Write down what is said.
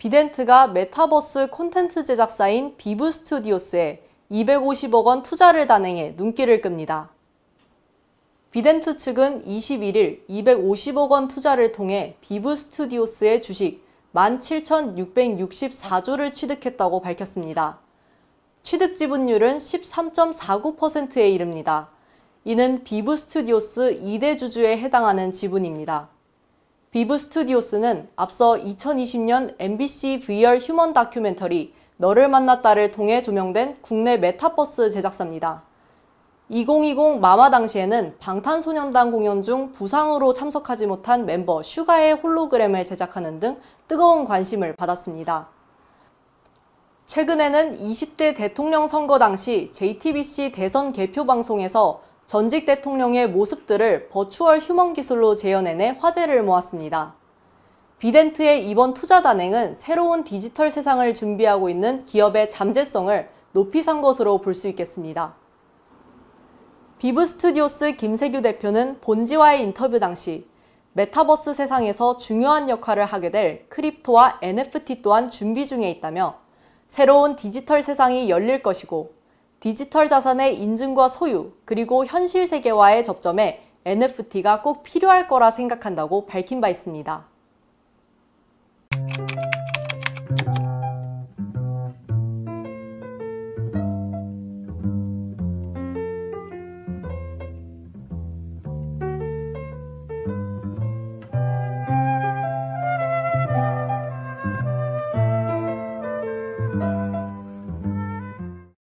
비덴트가 메타버스 콘텐츠 제작사인 비브 스튜디오스에 250억 원 투자를 단행해 눈길을 끕니다. 비덴트 측은 21일 250억 원 투자를 통해 비브 스튜디오스의 주식 17,664주를 취득했다고 밝혔습니다. 취득 지분율은 13.49%에 이릅니다. 이는 비브 스튜디오스 2대 주주에 해당하는 지분입니다. 비브 스튜디오스는 앞서 2020년 MBC VR 휴먼 다큐멘터리 너를 만났다를 통해 조명된 국내 메타버스 제작사입니다. 2020 마마 당시에는 방탄소년단 공연 중 부상으로 참석하지 못한 멤버 슈가의 홀로그램을 제작하는 등 뜨거운 관심을 받았습니다. 최근에는 20대 대통령 선거 당시 JTBC 대선 개표 방송에서 전직 대통령의 모습들을 버추얼 휴먼 기술로 재현해내 화제를 모았습니다. 비덴트의 이번 투자 단행은 새로운 디지털 세상을 준비하고 있는 기업의 잠재성을 높이 산 것으로 볼 수 있겠습니다. 비브 스튜디오스 김세규 대표는 본지와의 인터뷰 당시 메타버스 세상에서 중요한 역할을 하게 될 크립토와 NFT 또한 준비 중에 있다며 새로운 디지털 세상이 열릴 것이고 디지털 자산의 인증과 소유, 그리고 현실 세계와의 접점에 NFT가 꼭 필요할 거라 생각한다고 밝힌 바 있습니다.